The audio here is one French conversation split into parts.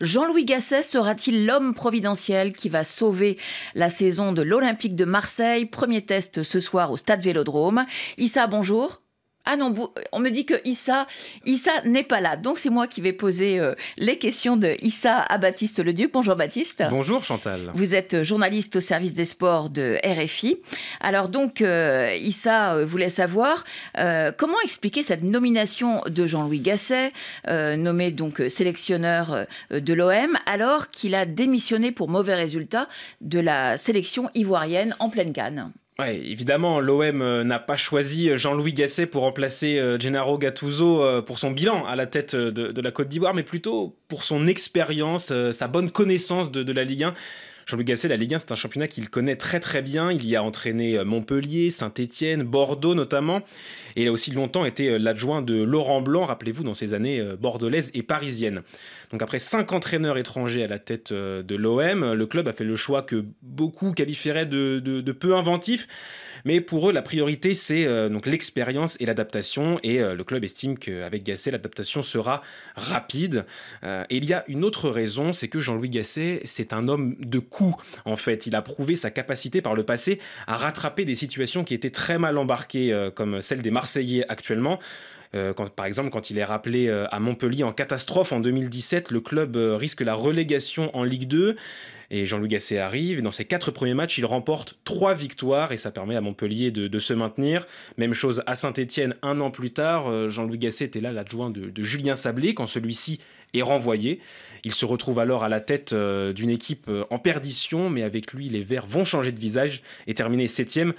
Jean-Louis Gasset sera-t-il l'homme providentiel qui va sauver la saison de l'Olympique de Marseille Premier test ce soir au Stade Vélodrome. Issa, bonjour ah non, on me dit que Issa, n'est pas là. Donc c'est moi qui vais poser euh, les questions de Issa à Baptiste Leduc. Bonjour Baptiste. Bonjour Chantal. Vous êtes euh, journaliste au service des sports de RFI. Alors donc euh, Issa voulait savoir comment expliquer cette nomination de Jean-Louis Gasset, nommé donc sélectionneur de l'OM, alors qu'il a démissionné pour mauvais résultats de la sélection ivoirienne en pleine canne. Ouais, évidemment, l'OM euh, n'a pas choisi euh, Jean-Louis Gasset pour remplacer euh, Gennaro Gattuso pour son bilan à la tête de, la Côte d'Ivoire, mais plutôt pour son expérience, sa bonne connaissance de, de la Ligue 1. Jean-Louis Gasset, la Ligue 1, c'est un championnat qu'il connaît très très bien. Il y a entraîné euh, Montpellier, Saint-Etienne, Bordeaux notamment. Et il a aussi longtemps été euh, l'adjoint de Laurent Blanc, rappelez-vous, dans ses années euh, bordelaise et parisienne. Donc après cinq entraîneurs étrangers à la tête de l'OM, le club a fait le choix que beaucoup qualifieraient de, peu inventif. Mais pour eux, la priorité, c'est donc l'expérience et l'adaptation. Et le club estime qu'avec Gasset, l'adaptation sera rapide. et il y a une autre raison, c'est que Jean-Louis Gasset, c'est un homme de coup, en fait. Il a prouvé sa capacité par le passé à rattraper des situations qui étaient très mal embarquées, euh, comme celle des Marseillais actuellement. Euh, par exemple, quand il est rappelé euh, à Montpellier en catastrophe en 2017, le club euh, risque la relégation en Ligue 2. Et Jean-Louis Gasset arrive. dans ses quatre premiers matchs, il remporte trois victoires et ça permet à Montpellier de, se maintenir. Même chose à Saint-Etienne un an plus tard. Jean-Louis Gasset était là l'adjoint de, Julien Sablé quand celui-ci est renvoyé. Il se retrouve alors à la tête d'une équipe en perdition, mais avec lui, les Verts vont changer de visage et terminer septième.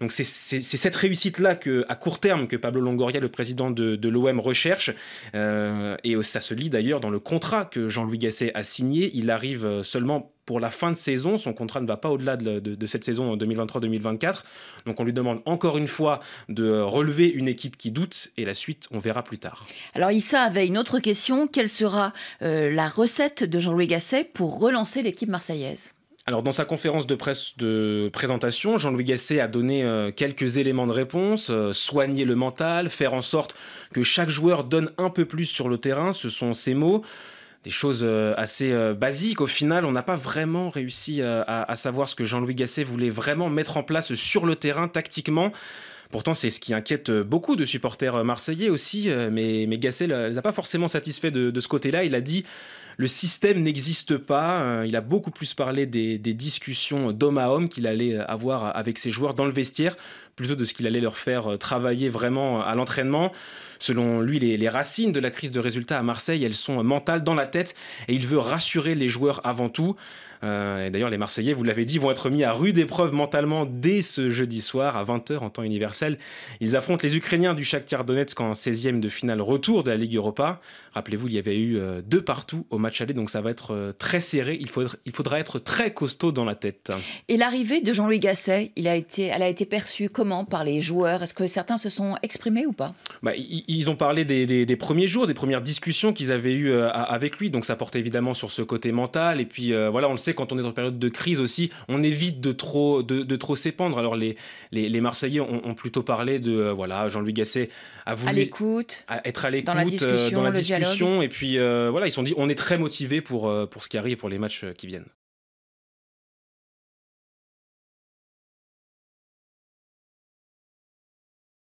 Donc c'est cette réussite-là que, à court terme que Pablo Longoria, le président de, l'OM, recherche. Euh, et ça se lit d'ailleurs dans le contrat que Jean-Louis Gasset a signé. Il arrive euh, seulement pour la fin de saison. Son contrat ne va pas au-delà de, cette saison 2023-2024. Donc on lui demande encore une fois de euh, relever une équipe qui doute et la suite, on verra plus tard. Alors Issa avait une autre question. Quelle sera la recette de Jean-Louis Gasset pour relancer l'équipe marseillaise alors dans sa conférence de presse de présentation, Jean-Louis Gasset a donné euh, quelques éléments de réponse, euh, soigner le mental, faire en sorte que chaque joueur donne un peu plus sur le terrain, ce sont ses mots. Des choses euh, assez basiques. Au final, on n'a pas vraiment réussi à, à savoir ce que Jean-Louis Gasset voulait vraiment mettre en place sur le terrain tactiquement. Pourtant, c'est ce qui inquiète euh, beaucoup de supporters euh, marseillais aussi, euh, mais, mais Gasset ne pas forcément satisfait de, ce côté-là. Il a dit le système n'existe pas. Il a beaucoup plus parlé des, des discussions d'homme à homme qu'il allait avoir avec ses joueurs dans le vestiaire plutôt de ce qu'il allait leur faire euh, travailler vraiment euh, à l'entraînement. Selon lui, les, racines de la crise de résultats à Marseille, elles sont euh, mentales dans la tête et il veut rassurer les joueurs avant tout. et d'ailleurs, les Marseillais, vous l'avez dit, vont être mis à rude épreuve mentalement dès ce jeudi soir à 20h en temps universel. Ils affrontent les Ukrainiens du Shakhtar Donetsk en 16e de finale retour de la Ligue Europa. Rappelez-vous, il y avait eu deux partout au match aller, donc ça va être très serré. Il faudra, il faudra être très costaud dans la tête. Et l'arrivée de Jean-Louis Gasset, il a été, elle a été perçue comme par les joueurs Est-ce que certains se sont exprimés ou pas bah, Ils ont parlé des, premiers jours, des premières discussions qu'ils avaient eues euh, avec lui. Donc ça porte évidemment sur ce côté mental. Et puis euh, voilà, on le sait, quand on est en période de crise aussi, on évite de trop, de, trop s'épandre. Alors les, les, Marseillais ont, plutôt parlé de, euh, voilà, Jean-Louis Gasset a voulu... l'écoute. Être à l'écoute, dans la discussion. et puis voilà, ils se sont dit, on est très motivés pour, pour ce qui arrive, pour les matchs qui viennent.